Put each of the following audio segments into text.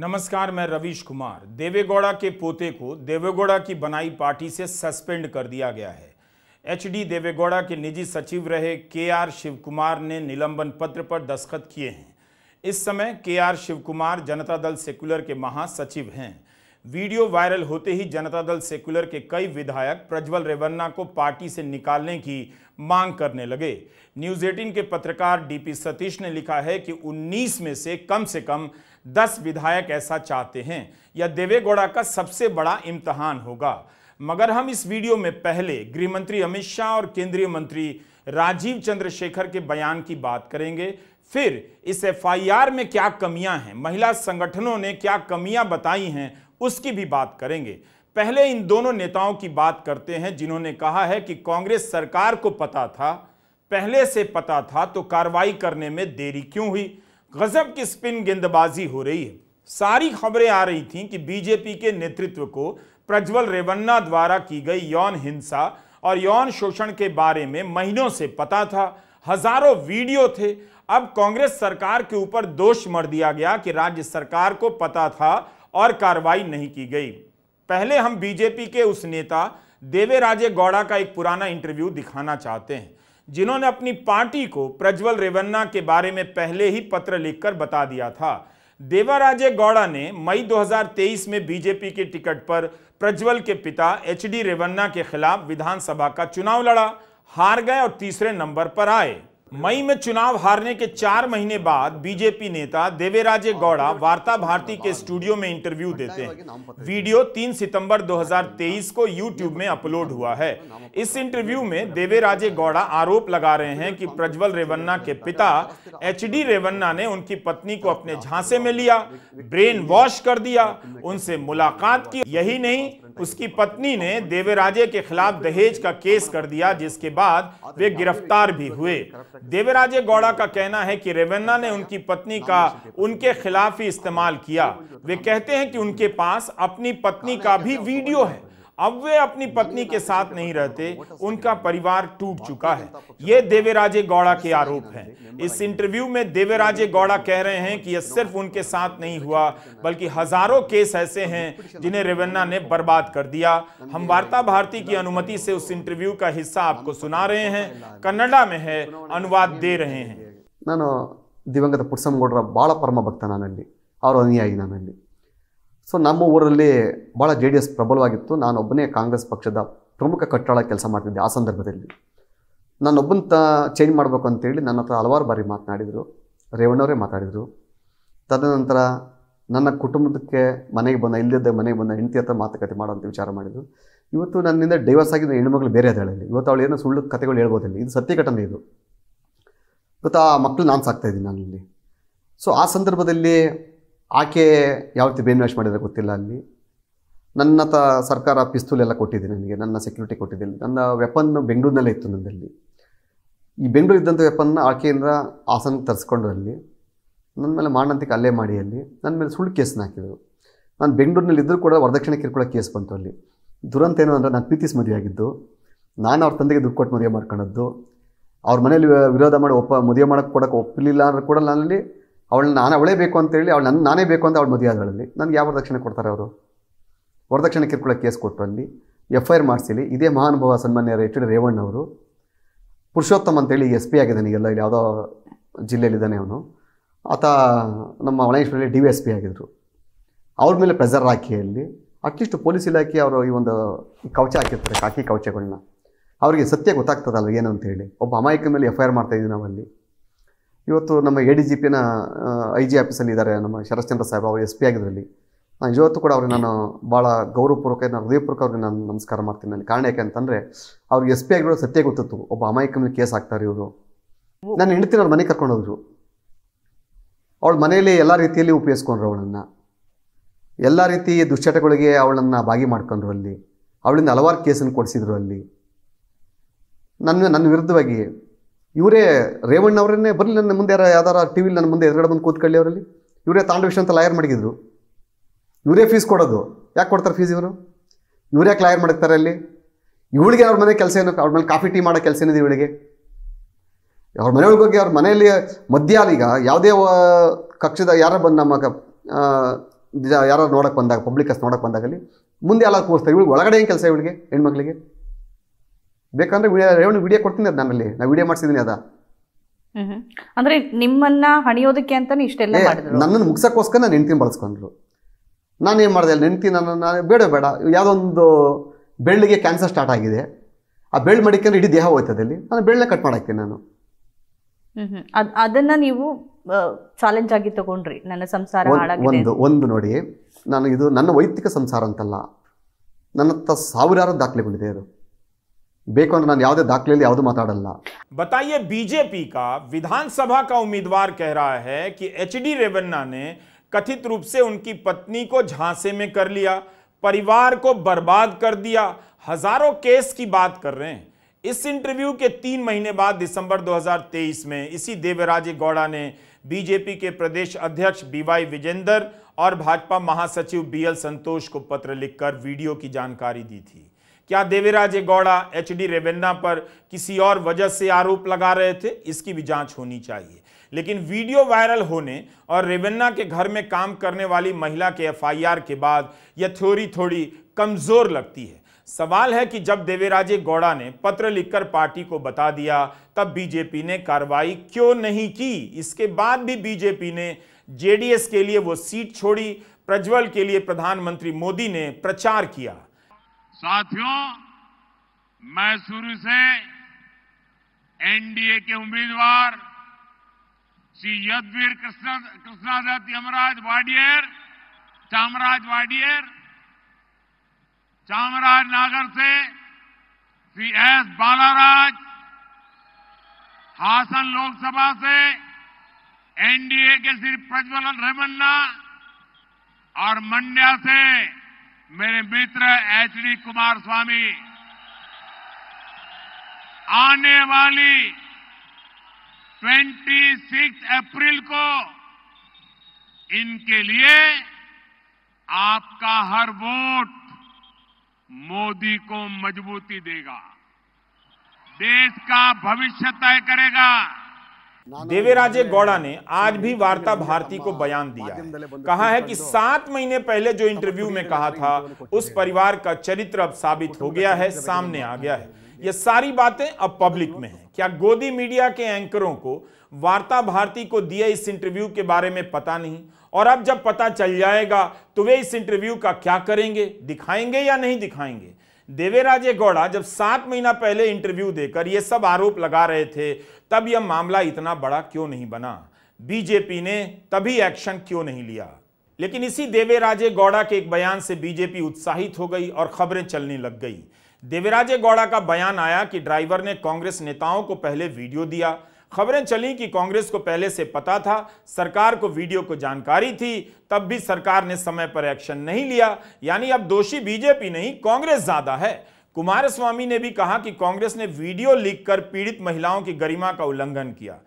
नमस्कार मैं रवीश कुमार देवेगौड़ा के पोते को देवेगौड़ा की बनाई पार्टी से सस्पेंड कर दिया गया है एच डी देवेगौड़ा के निजी सचिव रहे के आर शिवकुमार ने निलंबन पत्र पर दस्तखत किए हैं इस समय के आर शिवकुमार जनता दल सेकुलर के महासचिव हैं वीडियो वायरल होते ही जनता दल सेकुलर के कई विधायक प्रज्वल रेवन्ना को पार्टी से निकालने की मांग करने लगे न्यूज एटीन के पत्रकार डीपी सतीश ने लिखा है कि 19 में से कम से कम दस विधायक ऐसा चाहते हैं यह देवेगौड़ा का सबसे बड़ा इम्तहान होगा मगर हम इस वीडियो में पहले गृह मंत्री अमित शाह और केंद्रीय मंत्री राजीव चंद्रशेखर के बयान की बात करेंगे फिर इस एफआईआर में क्या कमियां हैं महिला संगठनों ने क्या कमियां बताई हैं उसकी भी बात करेंगे पहले इन दोनों नेताओं की बात करते हैं जिन्होंने कहा है कि कांग्रेस सरकार को पता था पहले से पता था तो कार्रवाई करने में देरी क्यों हुई गजब की स्पिन गेंदबाजी हो रही है सारी खबरें आ रही थीं कि बीजेपी के नेतृत्व को प्रज्वल रेवन्ना द्वारा की गई यौन हिंसा और यौन शोषण के बारे में महीनों से पता था हजारों वीडियो थे अब कांग्रेस सरकार के ऊपर दोष मर दिया गया कि राज्य सरकार को पता था और कार्रवाई नहीं की गई पहले हम बीजेपी के उस नेता देवे राजे गौड़ा का एक पुराना इंटरव्यू दिखाना चाहते हैं जिन्होंने अपनी पार्टी को प्रज्वल रेवन्ना के बारे में पहले ही पत्र लिखकर बता दिया था देवाराजे गौड़ा ने मई 2023 में बीजेपी के टिकट पर प्रज्वल के पिता एच डी रेवन्ना के खिलाफ विधानसभा का चुनाव लड़ा हार गए और तीसरे नंबर पर आए मई में चुनाव हारने के चार महीने बाद बीजेपी नेता देवेराजे गौड़ा वार्ता भारती के स्टूडियो में इंटरव्यू देते हैं वीडियो 3 सितंबर 2023 को यूट्यूब में अपलोड हुआ है इस इंटरव्यू में देवेराजे गौड़ा आरोप लगा रहे हैं कि प्रज्वल रेवन्ना के पिता एचडी रेवन्ना ने उनकी पत्नी को अपने झांसे में लिया ब्रेन वॉश कर दिया उनसे मुलाकात की यही नहीं उसकी पत्नी ने देवराजे के खिलाफ दहेज का केस कर दिया जिसके बाद वे गिरफ्तार भी हुए देवराजे गौड़ा का कहना है कि रेवन्ना ने उनकी पत्नी का उनके खिलाफ ही इस्तेमाल किया वे कहते हैं कि उनके पास अपनी पत्नी का भी वीडियो है अब वे अपनी पत्नी के साथ नहीं मतलब रहते उनका परिवार टूट चुका है ये देवेराजे गौड़ा के आरोप हैं इस इंटरव्यू में देवेराजे गौड़ा कह रहे हैं कि यह सिर्फ उनके साथ नहीं हुआ बल्कि हजारों केस ऐसे हैं जिन्हें रेवन्ना ने बर्बाद कर दिया हम वार्ता भारती की अनुमति से उस इंटरव्यू का हिस्सा आपको सुना रहे हैं कन्नडा में है अनुवाद दे रहे हैं दिवंगत ದಿವಂಗತ गौड़ा ಭಾಳ ಪರಮ भक्त नानी और अनुयायी नानी ಸೊ ನಮ್ಮ ಊರಲ್ಲಿ ಭಾಳ ಜೆ ಡಿ ಎಸ್ ಪ್ರಬಲವಾಗಿತ್ತು ನಾನೊಬ್ಬನೇ ಕಾಂಗ್ರೆಸ್ ಪಕ್ಷದ ಪ್ರಮುಖ ಕಟ್ಟಡ ಕೆಲಸ ಮಾಡ್ತಿದ್ದೆ ಆ ಸಂದರ್ಭದಲ್ಲಿ ನಾನೊಬ್ಬನ ತ ಚೇಂಜ್ ಮಾಡಬೇಕು ಅಂತೇಳಿ ನನ್ನ ಹತ್ರ ಹಲವಾರು ಬಾರಿ ಮಾತನಾಡಿದರು ರೇವಣ್ಣವರೇ ಮಾತಾಡಿದರು ತದನಂತರ ನನ್ನ ಕುಟುಂಬಕ್ಕೆ ಮನೆಗೆ ಬಂದ ಇಲ್ಲದಿದ್ದ ಮನೆಗೆ ಬಂದ ಹೆಂಡತಿ ಹತ್ರ ಮಾತುಕತೆ ಅಂತ ವಿಚಾರ ಮಾಡಿದರು ಇವತ್ತು ನನ್ನಿಂದ ಡೈವರ್ಸ್ ಆಗಿದ್ದ ಹೆಣ್ಮಗಳು ಬೇರೆ ಹೇಳಿ ಇವತ್ತು ಅವಳು ಏನೋ ಸುಳ್ಳು ಕಥೆಗಳು ಹೇಳ್ಬೋದಿಲ್ಲ ಇದು ಸತ್ಯ ಘಟನೆ ಇದು ಇವತ್ತು ಆ ಮಕ್ಕಳು ನಾನು ಸಾಕ್ತಾಯಿದ್ದೀನಿ ಇಲ್ಲಿ ಸೊ ಆ ಸಂದರ್ಭದಲ್ಲಿ ಆಕೆ ಯಾವತ್ತು ಬೇನ್ ವ್ಯಾಶ್ ಮಾಡಿದ್ರೆ ಗೊತ್ತಿಲ್ಲ ಅಲ್ಲಿ ನನ್ನ ತ ಸರ್ಕಾರ ಪಿಸ್ತೂಲ್ ಎಲ್ಲ ಕೊಟ್ಟಿದೆ ನನಗೆ ನನ್ನ ಸೆಕ್ಯೂರಿಟಿ ಕೊಟ್ಟಿದ್ದೀನಿ ನನ್ನ ವೆಪನ್ ಬೆಂಗಳೂರಿನಲ್ಲೇ ಇತ್ತು ನನ್ನಲ್ಲಿ ಈ ಬೆಂಗಳೂರು ಇದ್ದಂಥ ವೆಪನ್ನ ಆಕೆಯಿಂದ ಆಸನ ತರಿಸ್ಕೊಂಡು ಅಲ್ಲಿ ನನ್ನ ಮೇಲೆ ಮಾಡಂತಿಗೆ ಅಲ್ಲೇ ಮಾಡಿ ಅಲ್ಲಿ ನನ್ನ ಮೇಲೆ ಸುಳ್ಳು ಕೇಸನ್ನ ಹಾಕಿದರು ನಾನು ಬೆಂಗಳೂರಿನಲ್ಲಿ ಇದ್ದರೂ ಕೂಡ ವರದಕ್ಷಿಣೆ ಕಿರ್ಕೊಳ್ಳೋ ಕೇಸ್ ಬಂತು ಅಲ್ಲಿ ದುರಂತ ಏನು ಅಂದರೆ ನಾನು ಪ್ರೀತಿಸ್ ಮದುವೆ ಆಗಿದ್ದು ನಾನು ಅವ್ರ ತಂದೆಗೆ ದುಡ್ಡು ಕೊಟ್ಟು ಮದುವೆ ಮಾಡ್ಕೊಂಡದ್ದು ಅವ್ರ ಮನೇಲಿ ವಿರೋಧ ಮಾಡಿ ಒಪ್ಪ ಮದುವೆ ಮಾಡೋಕ್ಕೆ ಕೊಡೋಕ್ಕೆ ಒಪ್ಪಲಿಲ್ಲ ಅಂದ್ರೆ ಕೂಡ ನಾನಲ್ಲಿ ಅವಳು ನಾನು ಅವಳೇ ಬೇಕು ಅಂತೇಳಿ ಅವಳು ನನ್ನ ನಾನೇ ಬೇಕು ಅಂತ ಅವಳು ಮದುವೆ ಆದಳಲ್ಲಿ ನನಗೆ ಯಾವ ವರದಕ್ಷಿಣೆ ಕೊಡ್ತಾರೆ ಅವರು ವರದಕ್ಷಿಣೆ ಕಿರುಕುಳ ಕೇಸ್ ಕೊಟ್ಟು ಅಲ್ಲಿ ಎಫ್ ಐ ಆರ್ ಮಾಡಿಸಿಲಿ ಇದೇ ಮಹಾನುಭಾವ ಸನ್ಮಾನ್ಯ ಎಚ್ ಡಿ ಅವರು ಪುರುಷೋತ್ತಮ್ ಅಂತೇಳಿ ಎಸ್ ಪಿ ಆಗಿದ್ದಾನೆ ಈಗೆಲ್ಲ ಇಲ್ಲಿ ಯಾವುದೋ ಜಿಲ್ಲೆಯಲ್ಲಿದ್ದಾನೆ ಅವನು ಆತ ನಮ್ಮ ಒಳೇಶ್ವರಲ್ಲಿ ಡಿ ವಿ ಎಸ್ ಪಿ ಆಗಿದ್ದರು ಅವ್ರ ಮೇಲೆ ಪ್ರೆಸರ್ ಹಾಕಿ ಅಲ್ಲಿ ಅಟ್ಲೀಸ್ಟ್ ಪೊಲೀಸ್ ಇಲಾಖೆ ಅವರು ಈ ಒಂದು ಕವಚ ಹಾಕಿರ್ತಾರೆ ಕಾಕಿ ಕವಚಗಳನ್ನ ಅವರಿಗೆ ಸತ್ಯ ಗೊತ್ತಾಗ್ತದಲ್ಲ ಏನು ಅಂತೇಳಿ ಒಬ್ಬ ಅಮಾಯಕ ಮೇಲೆ ಎಫ್ ಐ ಆರ್ ಮಾಡ್ತಾಯಿದ್ದೀವಿ ನಾವಲ್ಲಿ ಇವತ್ತು ನಮ್ಮ ಎ ಡಿ ಜಿ ಪಿನ ಐ ಜಿ ಆಫೀಸಲ್ಲಿ ಇದ್ದಾರೆ ನಮ್ಮ ಶರಶ್ಚಂದ್ರ ಸಾಹೇಬ್ ಅವರು ಎಸ್ ಪಿ ಆಗಿದ್ರಲ್ಲಿ ನಾನು ಇವತ್ತು ಕೂಡ ಅವ್ರಿಗೆ ನಾನು ಭಾಳ ಗೌರವಪೂರ್ವಕ ನಾನು ಹೃದಯಪೂರ್ವಕ ಅವ್ರಿಗೆ ನಾನು ನಮಸ್ಕಾರ ಮಾಡ್ತೀನಿ ನನಗೆ ಕಾರಣ ಯಾಕೆ ಅಂತಂದರೆ ಅವ್ರಿಗೆ ಎಸ್ ಪಿ ಆಗಿರೋ ಸತ್ಯ ಗೊತ್ತಿತ್ತು ಒಬ್ಬ ಅಮಾಯಕ ಕೇಸ್ ಆಗ್ತಾರೆ ಇವರು ನಾನು ಹೆಂಡ್ತಿ ಅವ್ರ ಮನೆಗೆ ಕರ್ಕೊಂಡೋದ್ರು ಅವಳ ಮನೆಯಲ್ಲಿ ಎಲ್ಲ ರೀತಿಯಲ್ಲಿ ಉಪಯೋಗಿಸ್ಕೊಂಡ್ರು ಅವಳನ್ನು ಎಲ್ಲ ರೀತಿ ದುಶ್ಚಟಗಳಿಗೆ ಅವಳನ್ನು ಭಾಗಿ ಮಾಡ್ಕೊಂಡ್ರು ಅಲ್ಲಿ ಅವಳಿಂದ ಹಲವಾರು ಕೇಸನ್ನು ಕೊಡಿಸಿದ್ರು ಅಲ್ಲಿ ನನ್ನ ನನ್ನ ವಿರುದ್ಧವಾಗಿ ಇವರೇ ರೇವಣ್ಣ ಅವರನ್ನೇ ಬರಲಿ ನನ್ನ ಮುಂದೆ ಯಾರು ಯಾವ್ದಾರ ಟಿ ವಿಲಿ ನನ್ನ ಮುಂದೆ ಎದುರುಗಡೆ ಬಂದು ಕೂತ್ಕೊಳ್ಳಿ ಅವರಲ್ಲಿ ಇವರೇ ತಾಂಡವಿಷ್ಣ ಅಂತ ಲಾಯರ್ ಮಾಡಿದ್ರು ಇವರೇ ಫೀಸ್ ಕೊಡೋದು ಯಾಕೆ ಕೊಡ್ತಾರೆ ಫೀಸ್ ಇವರು ಇವರೇ ಕ್ಲಾಯರ್ ಲಾಯರ್ ಮಾಡ್ತಾರೆ ಅಲ್ಲಿ ಇವಳಿಗೆ ಅವ್ರ ಮನೆ ಕೆಲಸ ಏನು ಅವ್ರ ಮೇಲೆ ಕಾಫಿ ಟೀ ಮಾಡೋ ಕೆಲಸ ಏನಿದೆ ಇವಳಿಗೆ ಅವ್ರ ಮನೆಯೊಳಗೆ ಹೋಗಿ ಅವ್ರ ಮನೆಯಲ್ಲಿ ಈಗ ಯಾವುದೇ ಕಕ್ಷದ ಯಾರ ಬಂದು ನಮ್ಮ ಯಾರು ನೋಡೋಕೆ ಬಂದಾಗ ಪಬ್ಲಿಕ್ ಪಬ್ಲಿಕಸ್ ನೋಡೋಕೆ ಬಂದಾಗಲ್ಲಿ ಮುಂದೆ ಎಲ್ಲ ಕೂರಿಸ್ತಾರೆ ಇವಳಿಗೆ ಒಳಗಡೆ ಏನು ಕೆಲಸ ಇವಳಿಗೆ ಹೆಣ್ಮಕ್ಳಿಗೆ ಬೇಕಂದ್ರೆ ರೇವಣ್ಣ ವಿಡಿಯೋ ಕೊಡ್ತೀನಿ ಅದು ನನ್ನಲ್ಲಿ ನಾ ವಿಡಿಯೋ ಮಾಡಿಸಿದೀನಿ ಅದ ಅಂದ್ರೆ ನಿಮ್ಮನ್ನ ಹಣಿಯೋದಕ್ಕೆ ಅಂತಾನೆ ಇಷ್ಟೆಲ್ಲ ನನ್ನನ್ನು ಮುಗಿಸೋಕ್ಕೋಸ್ಕರ ನಾನು ಹೆಂಡ್ತಿನ ಬಳಸ್ಕೊಂಡ್ರು ನಾನು ಏನು ಮಾಡಿದೆ ನೆನ್ತಿ ನನ್ನ ಬೇಡ ಬೇಡ ಯಾವುದೊಂದು ಬೆಳ್ಳಿಗೆ ಕ್ಯಾನ್ಸರ್ ಸ್ಟಾರ್ಟ್ ಆಗಿದೆ ಆ ಬೆಳ್ಳು ಮಡಿಕೊಂಡ್ರೆ ಇಡೀ ದೇಹ ಹೋಯ್ತದಲ್ಲಿ ನಾನು ಬೆಳ್ಳನ್ನ ಕಟ್ ಮಾಡಾಕ್ತೀನಿ ನಾನು ಅದು ಅದನ್ನು ನೀವು ಚಾಲೆಂಜ್ ಆಗಿ ತಗೊಂಡ್ರಿ ನನ್ನ ಸಂಸಾರ ಒಂದು ಒಂದು ನೋಡಿ ನಾನು ಇದು ನನ್ನ ವೈಯಕ್ತಿಕ ಸಂಸಾರ ಅಂತಲ್ಲ ನನ್ನ ಸಾವಿರಾರು ದಾಖಲೆಗಳಿದೆ ಅದು ಬೇಕು दाखले बताइए बीजेपी का विधानसभा का उम्मीदवार कह रहा है कि एच डी रेवन्ना ने कथित रूप से उनकी पत्नी को झांसे में कर लिया परिवार को बर्बाद कर दिया हजारों केस की बात कर रहे हैं इस इंटरव्यू के तीन महीने बाद दिसंबर 2023 में इसी देवराजे गौड़ा ने बीजेपी के प्रदेश अध्यक्ष बीवाई विजेंदर और भाजपा महासचिव बीएल संतोष को पत्र लिखकर वीडियो की जानकारी दी थी क्या देवेराजे गौड़ा एच डी रेवेन्ना पर किसी और वजह से आरोप लगा रहे थे इसकी भी जांच होनी चाहिए लेकिन वीडियो वायरल होने और रेवेन्ना के घर में काम करने वाली महिला के एफआईआर के बाद यह थ्योरी थोड़ी कमज़ोर लगती है सवाल है कि जब देवेराजे गौड़ा ने पत्र लिखकर पार्टी को बता दिया तब बीजेपी ने कार्रवाई क्यों नहीं की इसके बाद भी बीजेपी ने जेडीएस के लिए वो सीट छोड़ी प्रज्वल के लिए प्रधानमंत्री मोदी ने प्रचार किया साथियों मैं शुरू से एनडीए के उम्मीदवार श्री यदवीर कृष्णा कृष्णादत्त यमराज वाडियर चामराज वाडियर चामराज नागर से श्री एस बालाराज हासन लोकसभा से एनडीए के श्री प्रज्वलन रेमन्ना और मंड्या से मेरे मित्र एच डी कुमार स्वामी आने वाली 26 अप्रैल को इनके लिए आपका हर वोट मोदी को मजबूती देगा देश का भविष्य तय करेगा देवेराजे गौड़ा ने आज भी वार्ता भारती को बयान दिया है कहा है कि सात महीने पहले जो इंटरव्यू में कहा था उस परिवार का चरित्र अब साबित हो गया है सामने आ गया है ये सारी बातें अब पब्लिक में है क्या गोदी मीडिया के एंकरों को वार्ता भारती को दिए इस इंटरव्यू के बारे में पता नहीं और अब जब पता चल जाएगा तो वे इस इंटरव्यू का क्या करेंगे दिखाएंगे या नहीं दिखाएंगे देवेराजे गौड़ा जब सात महीना पहले इंटरव्यू देकर ये सब आरोप लगा रहे थे तब यह मामला इतना बड़ा क्यों नहीं बना बीजेपी ने तभी एक्शन क्यों नहीं लिया लेकिन इसी देवेराजे गौड़ा के एक बयान से बीजेपी उत्साहित हो गई और खबरें चलने लग गई देवेराजे गौड़ा का बयान आया कि ड्राइवर ने कांग्रेस नेताओं को पहले वीडियो दिया खबरें चली कि कांग्रेस को पहले से पता था सरकार को वीडियो को जानकारी थी तब भी सरकार ने समय पर एक्शन नहीं लिया यानी अब दोषी बीजेपी नहीं कांग्रेस ज्यादा है कुमार स्वामी ने भी कहा कि कांग्रेस ने वीडियो लीक कर पीड़ित महिलाओं की गरिमा का उल्लंघन किया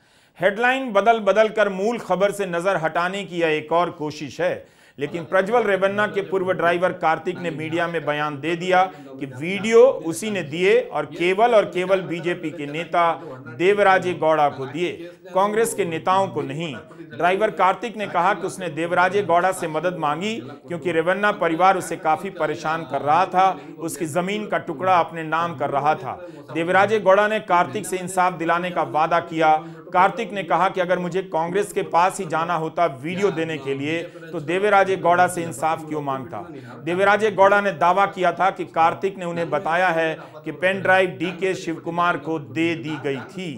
हेडलाइन बदल बदल कर मूल खबर से नजर हटाने की यह एक और कोशिश है लेकिन प्रज्वल रेवन्ना के पूर्व ड्राइवर कार्तिक ने मीडिया में बयान दे दिया कि वीडियो उसी ने दिए और केवल और केवल बीजेपी के नेता देवराजे गौड़ा को दिए कांग्रेस के नेताओं को नहीं ड्राइवर कार्तिक ने कहा कि उसने देवराजे गौड़ा से मदद मांगी क्योंकि रेवन्ना परिवार उसे काफी परेशान कर रहा था उसकी जमीन का टुकड़ा अपने नाम कर रहा था देवराजे गौड़ा ने कार्तिक से इंसाफ दिलाने का वादा किया कार्तिक ने कहा कि अगर मुझे कांग्रेस के पास ही जाना होता वीडियो देने के लिए तो देवराजे गौड़ा से इंसाफ क्यों मांगता देवेराजे गौड़ा ने दावा किया था कि कार्तिक ने उन्हें बताया है कि पेन ड्राइव डी के शिव कुमार को दे दी गई थी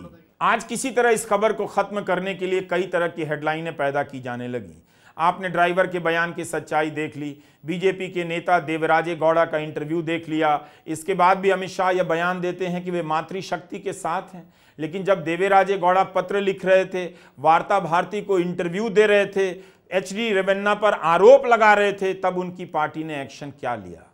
आज किसी तरह इस खबर को खत्म करने के लिए कई तरह की हेडलाइनें पैदा की जाने लगी आपने ड्राइवर के बयान की सच्चाई देख ली बीजेपी के नेता देवराजे गौड़ा का इंटरव्यू देख लिया इसके बाद भी अमित शाह यह बयान देते हैं कि वे मातृशक्ति के साथ हैं लेकिन जब देवेराजे गौड़ा पत्र लिख रहे थे वार्ता भारती को इंटरव्यू दे रहे थे एच डी रेवन्ना पर आरोप लगा रहे थे तब उनकी पार्टी ने एक्शन क्या लिया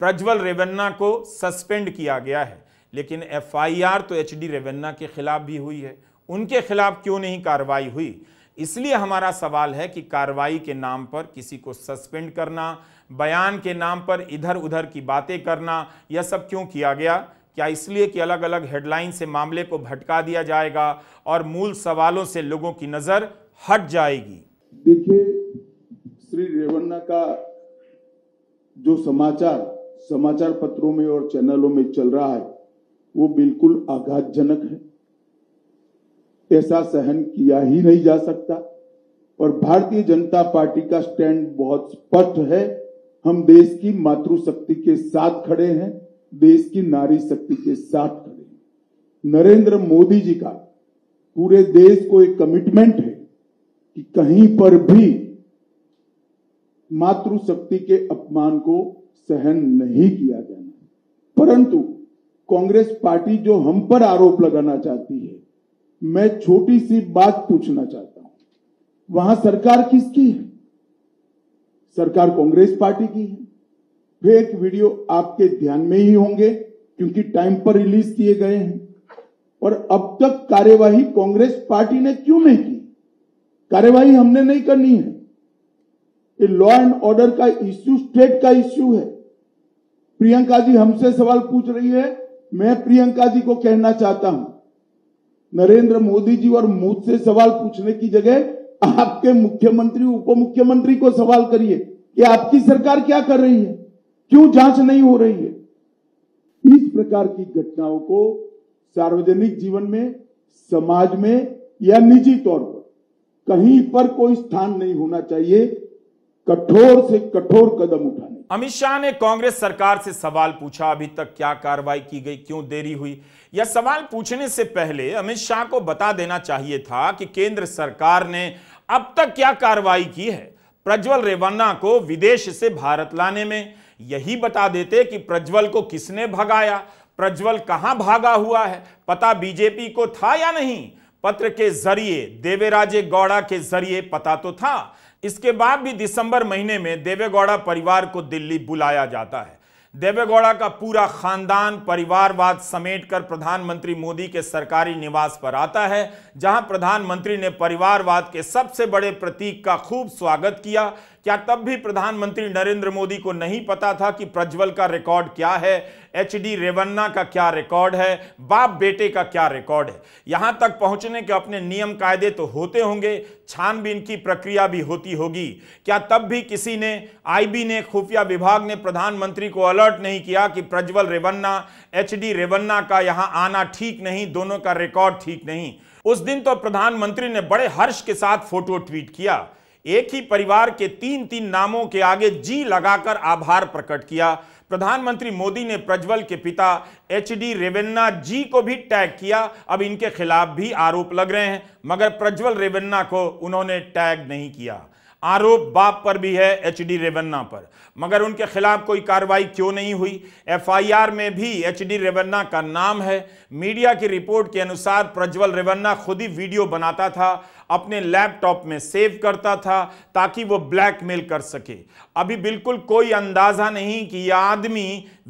प्रज्वल रेवन्ना को सस्पेंड किया गया है लेकिन एफआईआर तो एच डी रेवन्ना के खिलाफ भी हुई है उनके खिलाफ क्यों नहीं कार्रवाई हुई इसलिए हमारा सवाल है कि कार्रवाई के नाम पर किसी को सस्पेंड करना बयान के नाम पर इधर उधर की बातें करना यह सब क्यों किया गया क्या इसलिए कि अलग अलग हेडलाइन से मामले को भटका दिया जाएगा और मूल सवालों से लोगों की नज़र हट जाएगी देखिए श्री रेवन्ना का जो समाचार समाचार पत्रों में और चैनलों में चल रहा है वो बिल्कुल आघातजनक है ऐसा सहन किया ही नहीं जा सकता और भारतीय जनता पार्टी का स्टैंड बहुत स्पष्ट है हम देश की मातृशक्ति के साथ खड़े हैं देश की नारी शक्ति के साथ खड़े हैं नरेंद्र मोदी जी का पूरे देश को एक कमिटमेंट है कि कहीं पर भी मातृशक्ति के अपमान को सहन नहीं किया जाना परंतु कांग्रेस पार्टी जो हम पर आरोप लगाना चाहती है मैं छोटी सी बात पूछना चाहता हूं वहां सरकार किसकी है सरकार कांग्रेस पार्टी की है फेक वीडियो आपके ध्यान में ही होंगे क्योंकि टाइम पर रिलीज किए गए हैं और अब तक कार्यवाही कांग्रेस पार्टी ने क्यों नहीं की कार्यवाही हमने नहीं करनी है ये लॉ एंड ऑर्डर का इश्यू स्टेट का इश्यू है प्रियंका जी हमसे सवाल पूछ रही है मैं प्रियंका जी को कहना चाहता हूं नरेंद्र मोदी जी और मुझसे सवाल पूछने की जगह आपके मुख्यमंत्री उप मुख्यमंत्री को सवाल करिए कि आपकी सरकार क्या कर रही है क्यों जांच नहीं हो रही है इस प्रकार की घटनाओं को सार्वजनिक जीवन में समाज में या निजी तौर पर कहीं पर कोई स्थान नहीं होना चाहिए कठोर से कठोर कदम उठाने अमित शाह ने कांग्रेस सरकार से सवाल पूछा अभी तक क्या कार्रवाई की गई क्यों देरी हुई यह सवाल पूछने से पहले अमित शाह को बता देना चाहिए था कि केंद्र सरकार ने अब तक क्या कार्रवाई की है प्रज्वल रेवन्ना को विदेश से भारत लाने में यही बता देते कि प्रज्वल को किसने भगाया प्रज्वल कहां भागा हुआ है पता बीजेपी को था या नहीं पत्र के जरिए देवेराजे गौड़ा के जरिए पता तो था इसके बाद भी दिसंबर महीने में देवेगौड़ा परिवार को दिल्ली बुलाया जाता है देवेगौड़ा का पूरा खानदान परिवारवाद समेटकर प्रधानमंत्री मोदी के सरकारी निवास पर आता है जहां प्रधानमंत्री ने परिवारवाद के सबसे बड़े प्रतीक का खूब स्वागत किया क्या तब भी प्रधानमंत्री नरेंद्र मोदी को नहीं पता था कि प्रज्वल का रिकॉर्ड क्या है एच डी रेवन्ना का क्या रिकॉर्ड है बाप बेटे का क्या रिकॉर्ड है यहां तक पहुंचने के अपने नियम कायदे तो होते होंगे छानबीन की प्रक्रिया भी होती होगी क्या तब भी किसी ने आईबी ने खुफिया विभाग ने प्रधानमंत्री को अलर्ट नहीं किया कि प्रज्वल रेवन्ना एच डी रेवन्ना का यहां आना ठीक नहीं दोनों का रिकॉर्ड ठीक नहीं उस दिन तो प्रधानमंत्री ने बड़े हर्ष के साथ फोटो ट्वीट किया एक ही परिवार के तीन तीन नामों के आगे जी लगाकर आभार प्रकट किया प्रधानमंत्री मोदी ने प्रज्वल के पिता एच डी रेवेन्ना जी को भी टैग किया अब इनके खिलाफ भी आरोप लग रहे हैं मगर प्रज्वल रेवेन्ना को उन्होंने टैग नहीं किया आरोप बाप पर भी है एच डी रेवन्ना पर मगर उनके खिलाफ कोई कार्रवाई क्यों नहीं हुई एफआईआर में भी एच डी रेवन्ना का नाम है मीडिया की रिपोर्ट के अनुसार प्रज्वल रेवन्ना खुद ही वीडियो बनाता था अपने लैपटॉप में सेव करता था ताकि वो ब्लैकमेल कर सके अभी बिल्कुल कोई अंदाज़ा नहीं कि यह आदमी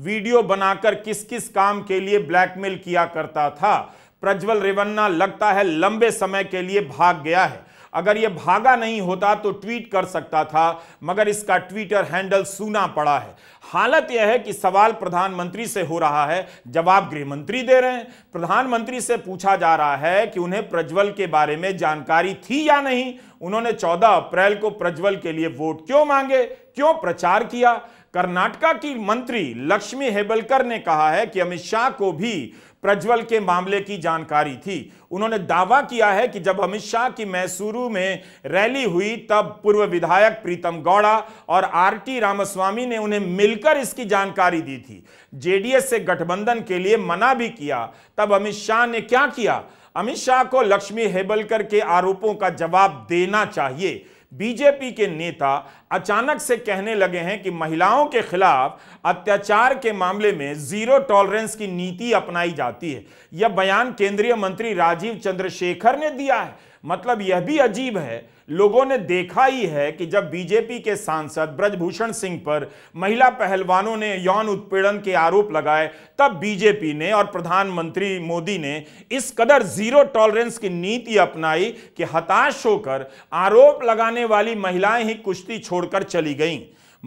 वीडियो बनाकर किस किस काम के लिए ब्लैकमेल किया करता था प्रज्वल रेवन्ना लगता है लंबे समय के लिए भाग गया है अगर यह भागा नहीं होता तो ट्वीट कर सकता था मगर इसका ट्विटर हैंडल सूना पड़ा है हालत यह है कि सवाल प्रधानमंत्री से हो रहा है जवाब गृह मंत्री दे रहे हैं प्रधानमंत्री से पूछा जा रहा है कि उन्हें प्रज्वल के बारे में जानकारी थी या नहीं उन्होंने 14 अप्रैल को प्रज्वल के लिए वोट क्यों मांगे क्यों प्रचार किया कर्नाटका की मंत्री लक्ष्मी हेबलकर ने कहा है कि अमित शाह को भी प्रज्वल के मामले की जानकारी थी उन्होंने दावा किया है कि जब अमित शाह की मैसूरू में रैली हुई तब पूर्व विधायक प्रीतम गौड़ा और आरटी रामस्वामी ने उन्हें मिलकर इसकी जानकारी दी थी जेडीएस से गठबंधन के लिए मना भी किया तब अमित शाह ने क्या किया अमित शाह को लक्ष्मी हेबलकर के आरोपों का जवाब देना चाहिए बीजेपी के नेता अचानक से कहने लगे हैं कि महिलाओं के खिलाफ अत्याचार के मामले में जीरो टॉलरेंस की नीति अपनाई जाती है यह बयान केंद्रीय मंत्री राजीव चंद्रशेखर ने दिया है मतलब यह भी अजीब है लोगों ने देखा ही है कि जब बीजेपी के सांसद ब्रजभूषण सिंह पर महिला पहलवानों ने यौन उत्पीड़न के आरोप लगाए तब बीजेपी ने और प्रधानमंत्री मोदी ने इस कदर जीरो टॉलरेंस की नीति अपनाई कि हताश होकर आरोप लगाने वाली महिलाएं ही कुश्ती छोड़कर चली गईं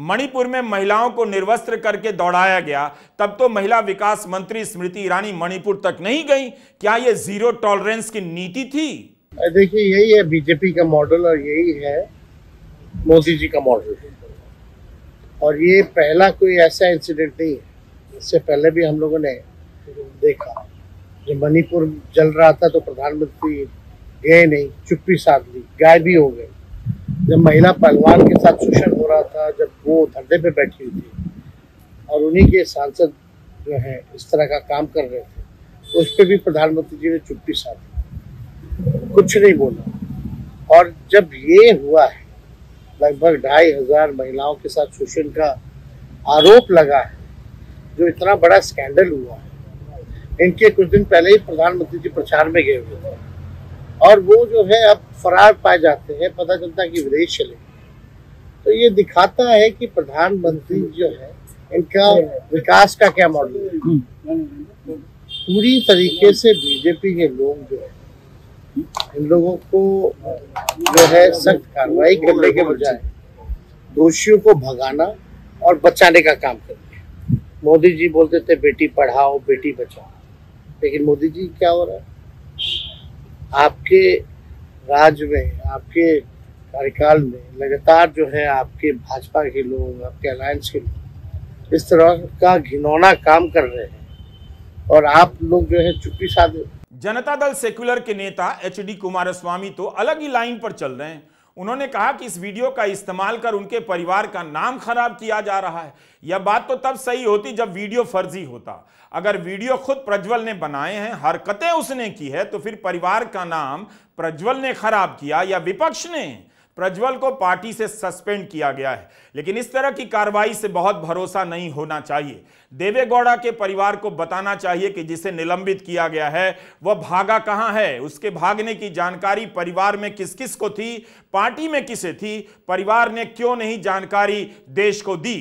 मणिपुर में महिलाओं को निर्वस्त्र करके दौड़ाया गया तब तो महिला विकास मंत्री स्मृति ईरानी मणिपुर तक नहीं गई क्या यह जीरो टॉलरेंस की नीति थी देखिए यही है बीजेपी का मॉडल और यही है मोदी जी का मॉडल और ये पहला कोई ऐसा इंसिडेंट नहीं है इससे पहले भी हम लोगों ने देखा जब मणिपुर जल रहा था तो प्रधानमंत्री गए नहीं चुप्पी साध ली गायब भी हो गए जब महिला पहलवान के साथ शोषण हो रहा था जब वो धरने पे बैठी हुई थी और उन्हीं के सांसद जो है इस तरह का काम कर रहे थे उस पर भी प्रधानमंत्री जी ने चुप्पी साधी कुछ नहीं बोला और जब ये हुआ है लगभग ढाई हजार महिलाओं के साथ शोषण का आरोप लगा है जो इतना बड़ा स्कैंडल हुआ है इनके कुछ दिन पहले ही प्रधानमंत्री जी प्रचार में गए हुए थे और वो जो है अब फरार पाए जाते हैं पता चलता है कि विदेश चले तो ये दिखाता है कि प्रधानमंत्री जो है इनका विकास का क्या मॉडल है पूरी तरीके से बीजेपी के लोग जो है इन लोगों को जो है सख्त कार्रवाई करने के बजाय दोषियों को भगाना और बचाने का काम करना मोदी जी बोलते थे बेटी पढ़ाओ बेटी बचाओ लेकिन मोदी जी क्या हो रहा है आपके राज्य में आपके कार्यकाल में लगातार जो है आपके भाजपा के लोग आपके अलायंस के लोग इस तरह का घिनौना काम कर रहे हैं और आप लोग जो है चुप्पी साधे जनता दल सेक्युलर के नेता एच डी कुमारस्वामी तो अलग ही लाइन पर चल रहे हैं उन्होंने कहा कि इस वीडियो का इस्तेमाल कर उनके परिवार का नाम खराब किया जा रहा है यह बात तो तब सही होती जब वीडियो फर्जी होता अगर वीडियो खुद प्रज्वल ने बनाए हैं हरकतें उसने की है तो फिर परिवार का नाम प्रज्वल ने खराब किया या विपक्ष ने प्रज्वल को पार्टी से सस्पेंड किया गया है लेकिन इस तरह की कार्रवाई से बहुत भरोसा नहीं होना चाहिए देवेगौड़ा के परिवार को बताना चाहिए कि जिसे निलंबित किया गया है वह भागा कहाँ है उसके भागने की जानकारी परिवार में किस किस को थी पार्टी में किसे थी परिवार ने क्यों नहीं जानकारी देश को दी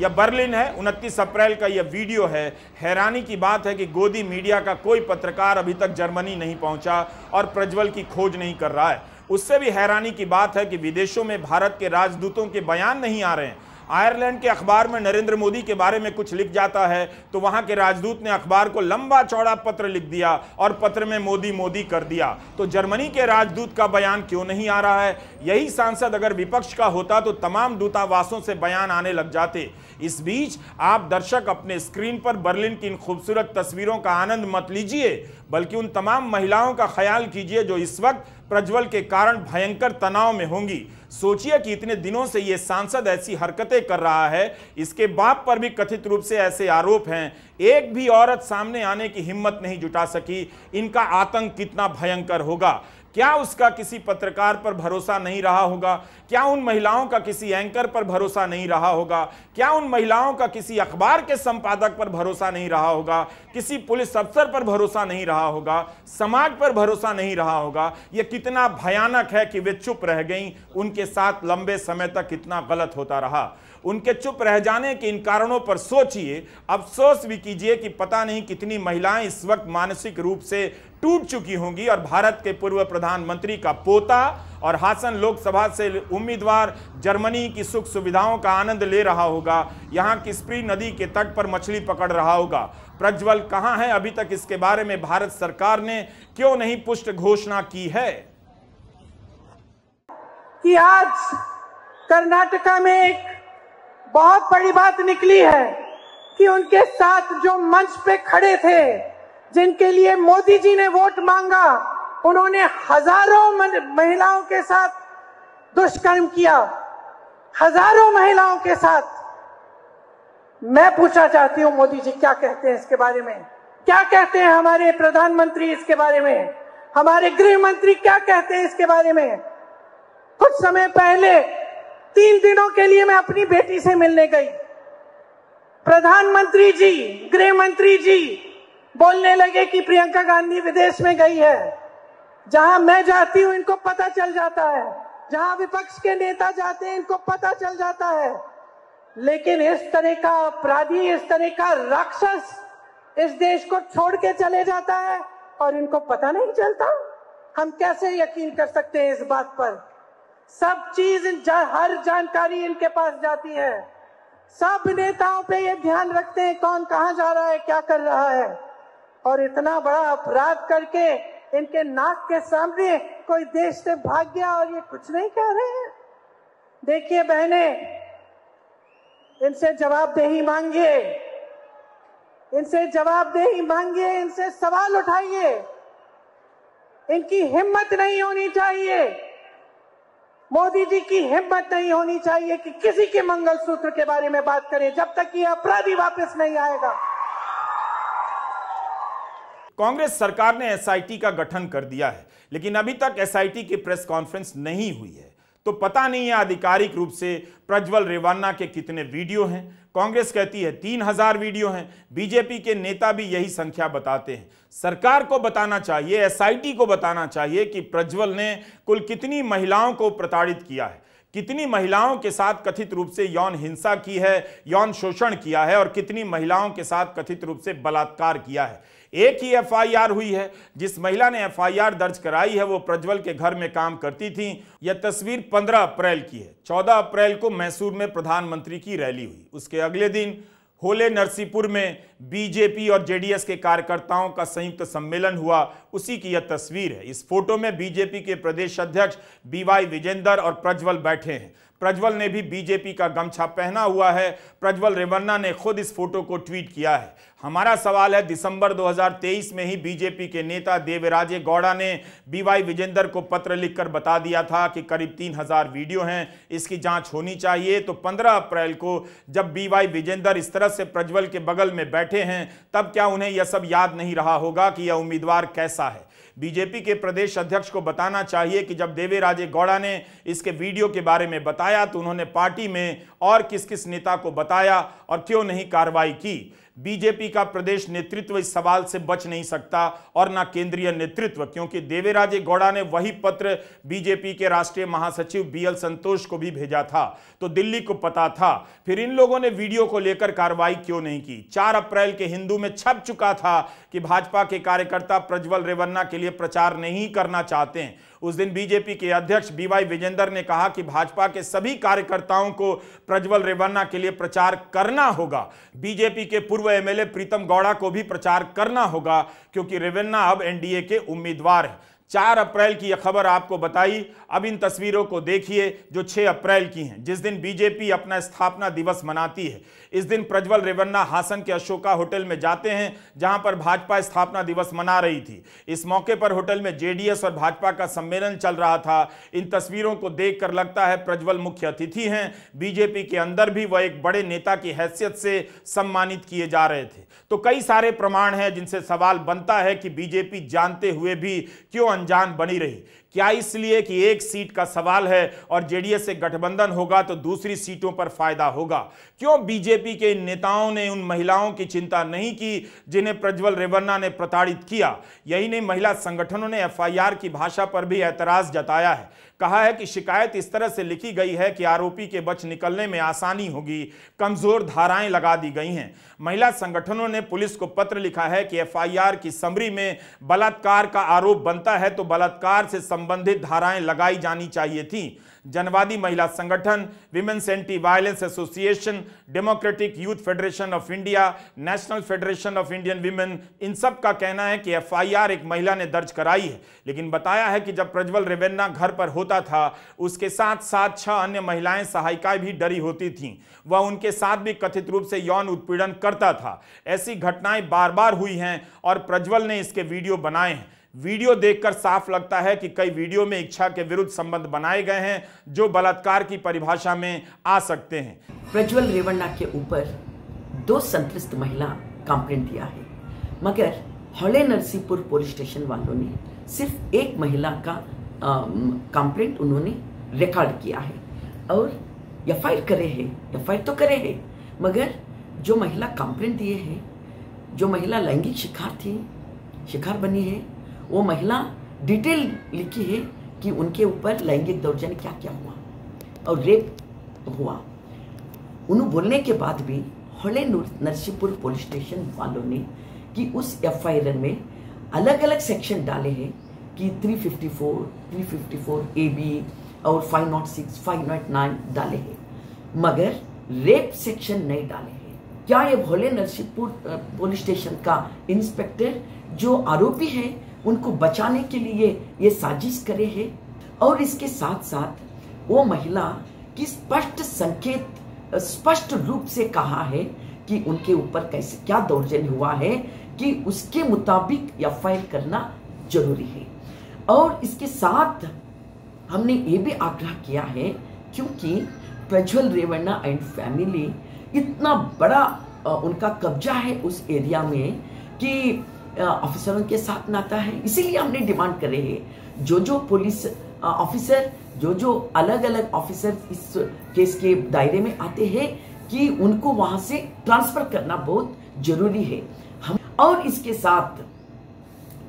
या बर्लिन है उनतीस अप्रैल का यह वीडियो है हैरानी की बात है कि गोदी मीडिया का कोई पत्रकार अभी तक जर्मनी नहीं पहुंचा और प्रज्वल की खोज नहीं कर रहा है उससे भी हैरानी की बात है कि विदेशों में भारत के राजदूतों के बयान नहीं आ रहे हैं आयरलैंड के अखबार में नरेंद्र मोदी के बारे में कुछ लिख जाता है तो वहां के राजदूत ने अखबार को लंबा चौड़ा पत्र लिख दिया और पत्र में मोदी मोदी कर दिया तो जर्मनी के राजदूत का बयान क्यों नहीं आ रहा है यही सांसद अगर विपक्ष का होता तो तमाम दूतावासों से बयान आने लग जाते इस बीच आप दर्शक अपने स्क्रीन पर बर्लिन की इन खूबसूरत तस्वीरों का आनंद मत लीजिए बल्कि उन तमाम महिलाओं का ख्याल कीजिए जो इस वक्त प्रज्वल के कारण भयंकर तनाव में होंगी सोचिए कि इतने दिनों से ये सांसद ऐसी हरकतें कर रहा है इसके बाप पर भी कथित रूप से ऐसे आरोप हैं एक भी औरत सामने आने की हिम्मत नहीं जुटा सकी इनका आतंक कितना भयंकर होगा क्या उसका किसी पत्रकार पर भरोसा नहीं रहा होगा क्या उन महिलाओं का किसी एंकर पर भरोसा नहीं रहा होगा क्या उन महिलाओं का किसी अखबार के संपादक पर भरोसा नहीं रहा होगा किसी पुलिस अफसर पर भरोसा नहीं रहा होगा समाज पर भरोसा नहीं रहा होगा यह कितना भयानक है कि वे चुप रह गई उनके साथ लंबे समय तक कितना गलत होता रहा उनके चुप रह जाने के इन कारणों पर सोचिए अफसोस भी कीजिए कि पता नहीं कितनी महिलाएं इस वक्त मानसिक रूप से टूट चुकी होंगी और भारत के पूर्व प्रधानमंत्री का पोता और हासन लोकसभा से उम्मीदवार जर्मनी की सुख सुविधाओं का आनंद ले रहा होगा यहाँ किस्प्री नदी के तट पर मछली पकड़ रहा होगा प्रज्वल कहाँ है अभी तक इसके बारे में भारत सरकार ने क्यों नहीं पुष्ट घोषणा की है कि आज कर्नाटका में एक बहुत बड़ी बात निकली है कि उनके साथ जो मंच पे खड़े थे जिनके लिए मोदी जी ने वोट मांगा उन्होंने हजारों महिलाओं के साथ दुष्कर्म किया हजारों महिलाओं के साथ मैं पूछना चाहती हूं मोदी जी क्या कहते हैं इसके बारे में क्या कहते हैं हमारे प्रधानमंत्री इसके बारे में हमारे गृह मंत्री क्या कहते हैं इसके बारे में कुछ समय पहले तीन दिनों के लिए मैं अपनी बेटी से मिलने गई प्रधानमंत्री जी गृह मंत्री जी बोलने लगे कि प्रियंका गांधी विदेश में गई है जहां मैं जाती हूं इनको पता चल जाता है जहां विपक्ष के नेता जाते हैं इनको पता चल जाता है लेकिन इस तरह का अपराधी इस तरह का राक्षस इस देश को छोड़ के चले जाता है और इनको पता नहीं चलता हम कैसे यकीन कर सकते हैं इस बात पर सब चीज जा, हर जानकारी इनके पास जाती है सब नेताओं पे ये ध्यान रखते हैं कौन कहा जा रहा है क्या कर रहा है और इतना बड़ा अपराध करके इनके नाक के सामने कोई देश से भाग गया और ये कुछ नहीं कह रहे हैं देखिए बहने इनसे जवाबदेही मांगिए इनसे जवाबदेही मांगिए इनसे सवाल उठाइए इनकी हिम्मत नहीं होनी चाहिए मोदी जी की हिम्मत नहीं होनी चाहिए कि किसी के मंगलसूत्र के बारे में बात करें जब तक ये अपराधी वापस नहीं आएगा कांग्रेस सरकार ने एसआईटी का गठन कर दिया है लेकिन अभी तक एसआईटी की प्रेस कॉन्फ्रेंस नहीं हुई है तो पता नहीं है आधिकारिक रूप से प्रज्वल रेवाना के कितने वीडियो हैं कांग्रेस कहती है तीन हजार वीडियो हैं बीजेपी के नेता भी यही संख्या बताते हैं सरकार को बताना चाहिए एसआईटी को बताना चाहिए कि प्रज्वल ने कुल कितनी महिलाओं को प्रताड़ित किया है कितनी महिलाओं के साथ कथित रूप से यौन हिंसा की है यौन शोषण किया है और कितनी महिलाओं के साथ कथित रूप से बलात्कार किया है एक ही एफआईआर हुई है जिस महिला ने एफआईआर दर्ज कराई है वो प्रज्वल के घर में काम करती थी यह तस्वीर 15 अप्रैल की है 14 अप्रैल को मैसूर में प्रधानमंत्री की रैली हुई उसके अगले दिन होले नरसीपुर में बीजेपी और जेडीएस के कार्यकर्ताओं का संयुक्त सम्मेलन हुआ उसी की यह तस्वीर है इस फोटो में बीजेपी के प्रदेश अध्यक्ष बीवाई विजेंदर और प्रज्वल बैठे हैं प्रज्वल ने भी बीजेपी का गमछा पहना हुआ है प्रज्वल रेवन्ना ने खुद इस फोटो को ट्वीट किया है हमारा सवाल है दिसंबर 2023 में ही बीजेपी के नेता देवराजे गौड़ा ने बीवाई विजेंदर को पत्र लिखकर बता दिया था कि करीब 3000 वीडियो हैं इसकी जांच होनी चाहिए तो 15 अप्रैल को जब बीवाई विजेंदर इस तरह से प्रज्वल के बगल में बैठे हैं तब क्या उन्हें यह सब याद नहीं रहा होगा कि यह उम्मीदवार कैसा है बीजेपी के प्रदेश अध्यक्ष को बताना चाहिए कि जब देवे राजे गौड़ा ने इसके वीडियो के बारे में बताया तो उन्होंने पार्टी में और किस किस नेता को बताया और क्यों नहीं कार्रवाई की बीजेपी का प्रदेश नेतृत्व इस सवाल से बच नहीं सकता और ना केंद्रीय नेतृत्व क्योंकि देवेराजे गौड़ा ने वही पत्र बीजेपी के राष्ट्रीय महासचिव बीएल संतोष को भी भेजा था तो दिल्ली को पता था फिर इन लोगों ने वीडियो को लेकर कार्रवाई क्यों नहीं की चार अप्रैल के हिंदू में छप चुका था कि भाजपा के कार्यकर्ता प्रज्वल रेवन्ना के लिए प्रचार नहीं करना चाहते हैं उस दिन बीजेपी के अध्यक्ष बीवाई विजेंद्र विजेंदर ने कहा कि भाजपा के सभी कार्यकर्ताओं को प्रज्वल रेवन्ना के लिए प्रचार करना होगा बीजेपी के पूर्व एमएलए प्रीतम गौड़ा को भी प्रचार करना होगा क्योंकि रेवन्ना अब एनडीए के उम्मीदवार है चार अप्रैल की यह खबर आपको बताई अब इन तस्वीरों को देखिए जो 6 अप्रैल की हैं जिस दिन बीजेपी अपना स्थापना दिवस मनाती है इस दिन प्रज्वल रेवन्ना हासन के अशोका होटल में जाते हैं जहां पर भाजपा स्थापना दिवस मना रही थी इस मौके पर होटल में जेडीएस और भाजपा का सम्मेलन चल रहा था इन तस्वीरों को देखकर लगता है प्रज्वल मुख्य अतिथि हैं बीजेपी के अंदर भी वह एक बड़े नेता की हैसियत से सम्मानित किए जा रहे थे तो कई सारे प्रमाण हैं जिनसे सवाल बनता है कि बीजेपी जानते हुए भी क्यों अनजान बनी रही क्या इसलिए कि एक सीट का सवाल है और जेडीएस से गठबंधन होगा तो दूसरी सीटों पर फायदा होगा क्यों बीजेपी के इन नेताओं ने उन महिलाओं की चिंता नहीं की जिन्हें प्रज्वल रेवन्ना ने प्रताड़ित किया यही नहीं महिला संगठनों ने एफआईआर की भाषा पर भी एतराज जताया है कहा है कि शिकायत इस तरह से लिखी गई है कि आरोपी के बच निकलने में आसानी होगी कमजोर धाराएं लगा दी गई हैं महिला संगठनों ने पुलिस को पत्र लिखा है कि एफआईआर की समरी में बलात्कार का आरोप बनता है तो बलात्कार से संबंधित धाराएं लगाई जानी चाहिए थी Janwadi Mahila Sangathan women's anti violence association democratic youth federation of India national federation of Indian women इन सब का कहना है कि एफआईआर एक महिला ने दर्ज कराई है लेकिन बताया है कि जब प्रज्वल रेवेन्ना घर पर होता था उसके साथ साथ छह अन्य महिलाएं सहायिकाएं भी डरी होती थीं वह उनके साथ भी कथित रूप से यौन उत्पीड़न करता था ऐसी घटनाएं बार बार हुई हैं और प्रज्वल ने इसके वीडियो बनाए हैं वीडियो देखकर साफ लगता है कि कई वीडियो में इच्छा के विरुद्ध संबंध बनाए गए हैं जो बलात्कार की परिभाषा में आ सकते हैं प्रज्वल रेवन्ना के ऊपर दो संतुष्ट महिला कंप्लेन दिया है मगर हौले नरसिंहपुर पुलिस स्टेशन वालों ने सिर्फ एक महिला का कंप्लेन उन्होंने रिकॉर्ड किया है और एफ आई करे है एफ तो करे है मगर जो महिला कंप्लेन दिए है जो महिला लैंगिक शिकार थी शिकार बनी है वो महिला डिटेल लिखी है कि उनके ऊपर लैंगिक दौर्जन क्या क्या हुआ और रेप हुआ उन्हें बोलने के बाद भी होले नरसिंहपुर पुलिस स्टेशन वालों ने कि उस एफ में अलग अलग सेक्शन डाले हैं कि 354, 354 ए बी और 506, 509 डाले हैं मगर रेप सेक्शन नहीं डाले हैं क्या ये भोले नरसिंहपुर पुलिस स्टेशन का इंस्पेक्टर जो आरोपी है उनको बचाने के लिए ये साजिश करे है और इसके साथ साथ वो महिला की स्पष्ट संकेत स्पष्ट रूप से कहा है कि उनके ऊपर कैसे क्या दौर्जन्य हुआ है कि उसके मुताबिक एफ करना जरूरी है और इसके साथ हमने ये भी आग्रह किया है क्योंकि प्रज्वल रेवन्ना एंड फैमिली इतना बड़ा उनका कब्जा है उस एरिया में कि ऑफिसरों के साथ नाता है इसीलिए हमने डिमांड करे है जो जो पुलिस ऑफिसर जो जो अलग अलग ऑफिसर इस केस के दायरे में आते हैं कि उनको वहां से ट्रांसफर करना बहुत जरूरी है हम और इसके साथ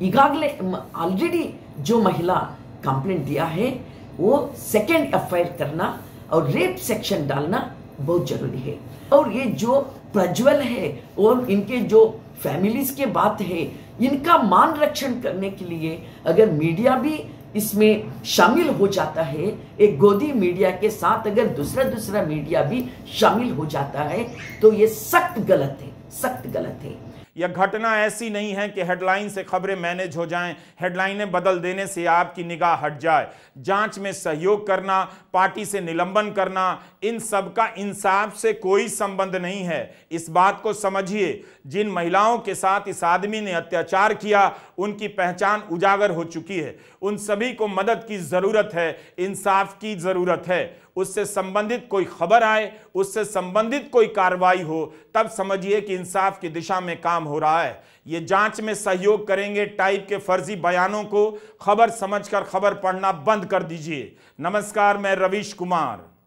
ईगागले ऑलरेडी जो महिला कंप्लेंट दिया है वो सेकेंड एफ करना और रेप सेक्शन डालना बहुत जरूरी है और ये जो प्रज्वल है और इनके जो फैमिलीज के बात है इनका मान रक्षण करने के लिए अगर मीडिया भी इसमें शामिल हो जाता है एक गोदी मीडिया के साथ अगर दूसरा दूसरा मीडिया भी शामिल हो जाता है तो ये सख्त गलत है सख्त गलत है या घटना ऐसी नहीं है कि हेडलाइन से खबरें मैनेज हो जाएं हेडलाइनें बदल देने से आपकी निगाह हट जाए जांच में सहयोग करना पार्टी से निलंबन करना इन सब का इंसाफ से कोई संबंध नहीं है इस बात को समझिए जिन महिलाओं के साथ इस आदमी ने अत्याचार किया उनकी पहचान उजागर हो चुकी है उन सभी को मदद की ज़रूरत है इंसाफ की ज़रूरत है उससे संबंधित कोई खबर आए उससे संबंधित कोई कार्रवाई हो तब समझिए कि इंसाफ की दिशा में काम हो रहा है ये जांच में सहयोग करेंगे टाइप के फर्जी बयानों को खबर समझकर खबर पढ़ना बंद कर दीजिए नमस्कार मैं रवीश कुमार